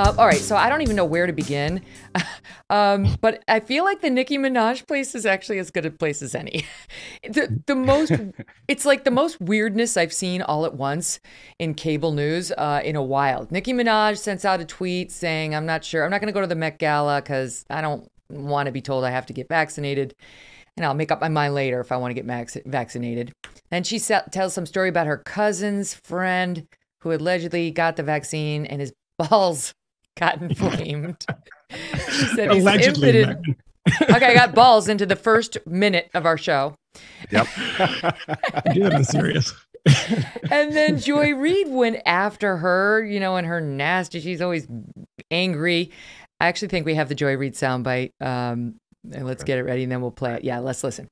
Uh, all right, so I don't even know where to begin, um, but I feel like the Nicki Minaj place is actually as good a place as any. the the most, it's like the most weirdness I've seen all at once in cable news uh, in a while. Nicki Minaj sends out a tweet saying, "I'm not sure. I'm not going to go to the Met Gala because I don't want to be told I have to get vaccinated." and I'll make up my mind later if I want to get vaccinated. Then she tells some story about her cousin's friend who allegedly got the vaccine and his balls Got inflamed. she said he's Allegedly, impotent. okay, I got balls into the first minute of our show. Yep. Dude, I'm serious. and then Joy Reid went after her, you know, and her nasty. She's always angry. I actually think we have the Joy Reid soundbite. Um, and let's get it ready and then we'll play it. Yeah, let's listen.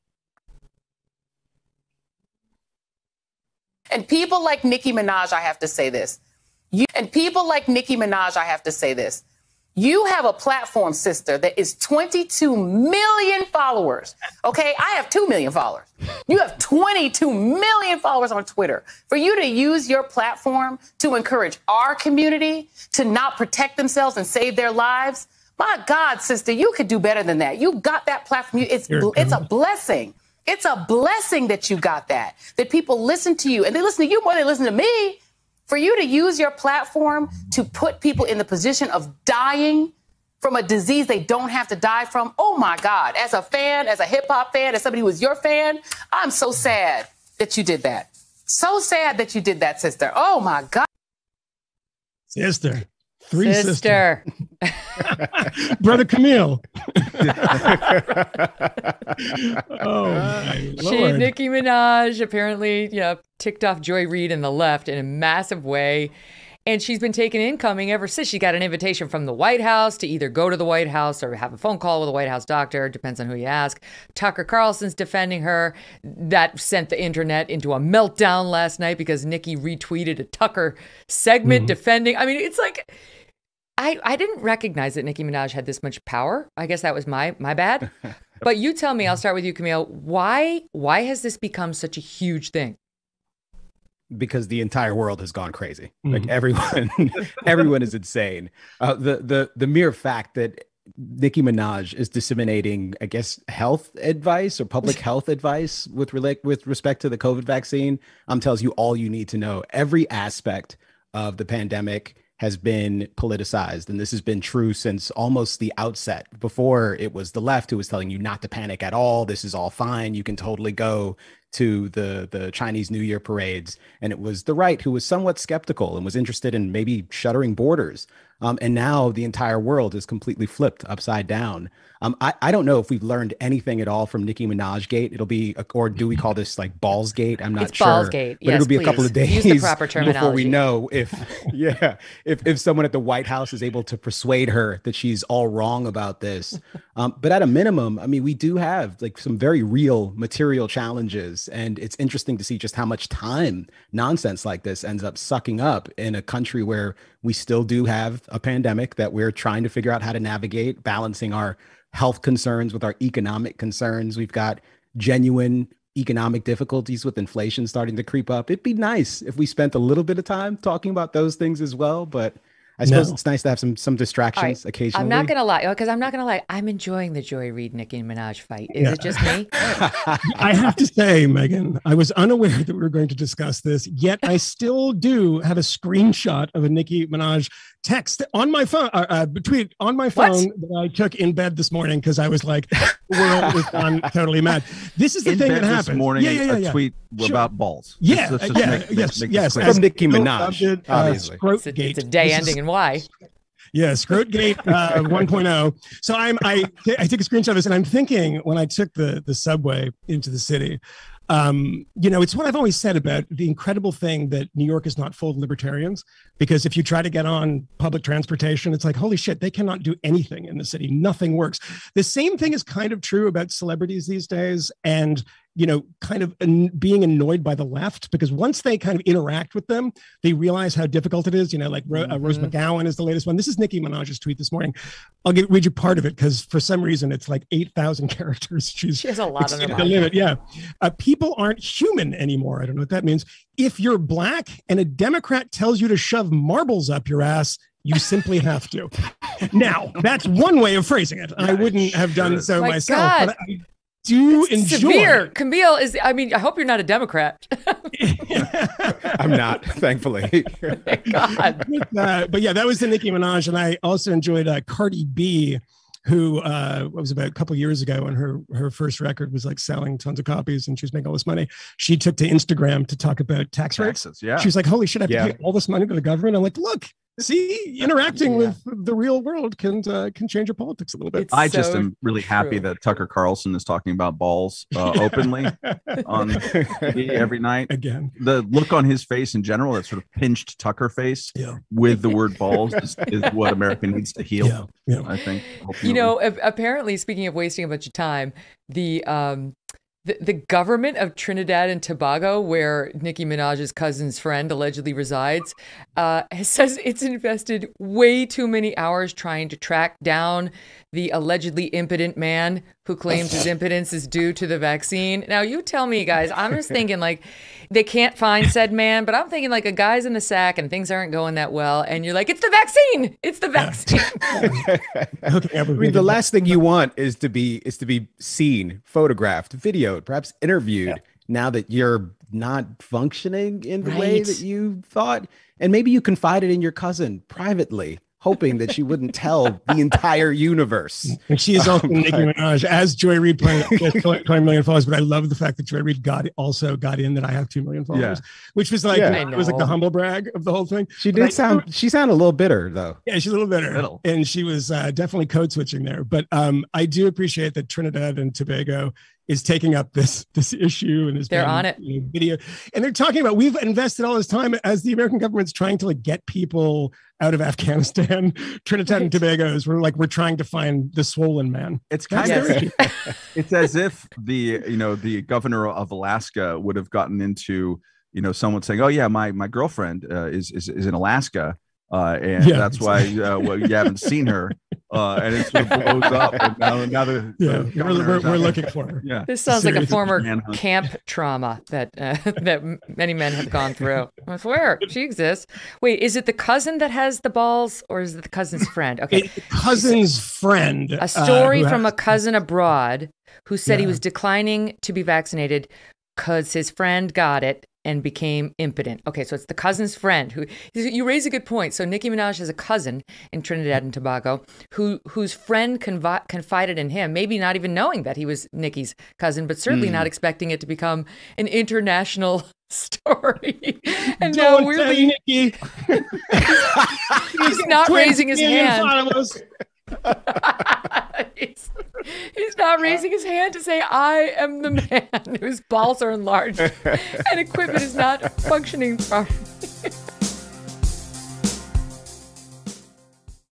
And people like Nicki Minaj, I have to say this you, and people like Nicki Minaj, I have to say this. You have a platform, sister, that is 22 million followers. Okay, I have 2 million followers. You have 22 million followers on Twitter. For you to use your platform to encourage our community to not protect themselves and save their lives, my God, sister, you could do better than that. You got that platform. It's, it's a blessing. It's a blessing that you got that, that people listen to you. And they listen to you more than they listen to me. For you to use your platform to put people in the position of dying from a disease they don't have to die from, oh my God. As a fan, as a hip hop fan, as somebody who was your fan, I'm so sad that you did that. So sad that you did that, sister. Oh my God. Sister. Three sister. sister. Brother Camille oh, my Lord. She, Nicki Minaj, apparently, yeah, ticked off Joy Reid and the left in a massive way. And she's been taking incoming ever since. She got an invitation from the White House to either go to the White House or have a phone call with a White House doctor, depends on who you ask. Tucker Carlson's defending her. That sent the internet into a meltdown last night because Nikki retweeted a Tucker segment mm-hmm. defending. I mean, it's like I, I didn't recognize that Nicki Minaj had this much power. I guess that was my my bad. but you tell me, I'll start with you, Camille. Why why has this become such a huge thing? Because the entire world has gone crazy. Mm-hmm. Like everyone everyone is insane. Uh, the the the mere fact that Nicki Minaj is disseminating, I guess, health advice or public health advice with relate with respect to the COVID vaccine. Um, tells you all you need to know, every aspect of the pandemic has been politicized. And this has been true since almost the outset. Before it was the left who was telling you not to panic at all. This is all fine. You can totally go to the the Chinese New Year parades, and it was the right who was somewhat skeptical and was interested in maybe shuttering borders. Um, and now the entire world is completely flipped upside down. Um, I, I don't know if we've learned anything at all from Nicki Minaj Gate. It'll be, or do we call this like Balls Gate? I'm not it's sure. Balls Gate. Yes, but it'll be please. a couple of days before we know if, yeah, if if someone at the White House is able to persuade her that she's all wrong about this. Um, but at a minimum, I mean, we do have like some very real material challenges is. And it's interesting to see just how much time nonsense like this ends up sucking up in a country where we still do have a pandemic that we're trying to figure out how to navigate, balancing our health concerns with our economic concerns. We've got genuine economic difficulties with inflation starting to creep up. It'd be nice if we spent a little bit of time talking about those things as well, but I suppose no. it's nice to have some some distractions right. occasionally. I'm not gonna lie, because oh, I'm not gonna lie. I'm enjoying the Joy Reid Nicki Minaj fight. Is yeah. it just me? I have to say, Megan, I was unaware that we were going to discuss this. Yet I still do have a screenshot of a Nicki Minaj text on my phone, uh, uh, tweet on my phone what? that I took in bed this morning because I was like, the world was gone totally mad. This is the in thing that happened. This morning, yeah, yeah, yeah, a tweet sure. about balls. Yeah, let's, uh, yeah, make, yeah make, yes, make yes. From Nicki Minaj, uh, obviously. it's, a, it's a day this ending in why. Yeah, Scrotgate uh, 1.0. So I'm I I took a screenshot of this, and I'm thinking when I took the the subway into the city, um, you know, it's what I've always said about the incredible thing that New York is not full of libertarians. Because if you try to get on public transportation, it's like, holy shit, they cannot do anything in the city. Nothing works. The same thing is kind of true about celebrities these days and you know, kind of an, being annoyed by the left because once they kind of interact with them, they realize how difficult it is. You know, like Ro- mm-hmm. uh, Rose mm-hmm. McGowan is the latest one. This is Nicki Minaj's tweet this morning. I'll get, read you part of it because for some reason it's like 8,000 characters. She's, she has a lot of the limit. Yeah. Uh, people aren't human anymore. I don't know what that means. If you're black and a Democrat tells you to shove marbles up your ass, you simply have to. Now, that's one way of phrasing it. I wouldn't have done so My myself. I, do it's enjoy. Severe. Camille is, I mean, I hope you're not a Democrat. I'm not, thankfully. God. Uh, but yeah, that was the Nicki Minaj. And I also enjoyed uh, Cardi B, who uh, was about a couple years ago when her, her first record was like selling tons of copies and she was making all this money. She took to Instagram to talk about tax Taxes, rates. Yeah. She was like, holy shit, I have yeah. to pay all this money to the government. I'm like, look, see interacting yeah. with the real world can uh, can change your politics a little bit it's i so just am really true. happy that tucker carlson is talking about balls uh, openly on every night again the look on his face in general that sort of pinched tucker face yeah. with the word balls is, is, what america needs to heal yeah. i think you know apparently speaking of wasting a bunch of time the um the, government of Trinidad and Tobago, where Nicki Minaj's cousin's friend allegedly resides, uh, says it's invested way too many hours trying to track down the allegedly impotent man who claims his impotence is due to the vaccine. Now, you tell me, guys, I'm just thinking like they can't find said man, but I'm thinking like a guy's in the sack and things aren't going that well. And you're like, it's the vaccine. It's the vaccine. I mean, the last thing you want is to be is to be seen, photographed, videoed, perhaps interviewed. Yeah. Now that you're not functioning in the right. way that you thought. And maybe you confided in your cousin privately hoping that she wouldn't tell the entire universe. And she is um, also Nicki Minaj as Joy Reid playing 20 million followers. But I love the fact that Joy Reid got also got in that I have two million followers, yeah. which was like yeah. it was like the humble brag of the whole thing. She did sound she sounded a little bitter though. Yeah, she's a little bitter, little. and she was uh, definitely code switching there. But um, I do appreciate that Trinidad and Tobago is taking up this this issue and is they're on it video and they're talking about we've invested all this time as the american government's trying to like get people out of afghanistan trinidad right. and tobago's we're like we're trying to find the swollen man it's kind of it's as if the you know the governor of alaska would have gotten into you know someone saying oh yeah my my girlfriend uh, is, is is in alaska uh, and yeah, that's exactly. why uh, well, you haven't seen her. Uh, and it sort of blows up. And now, now the, yeah, the we're, we're, we're, looking for her. Yeah, this sounds like a former camp trauma that uh, that many men have gone through. I swear she exists. Wait, is it the cousin that has the balls, or is it the cousin's friend? Okay, it, cousin's friend. A uh, story from has- a cousin abroad who said yeah. he was declining to be vaccinated because his friend got it and became impotent. Okay, so it's the cousin's friend who you raise a good point. So Nicki Minaj has a cousin in Trinidad and Tobago who whose friend convi- confided in him, maybe not even knowing that he was Nicki's cousin, but certainly mm. not hmm. expecting it to become an international story. And Don't now Nikki. he's not raising his hand he's, he's not raising his hand to say, I am the man whose balls are enlarged and equipment is not functioning properly.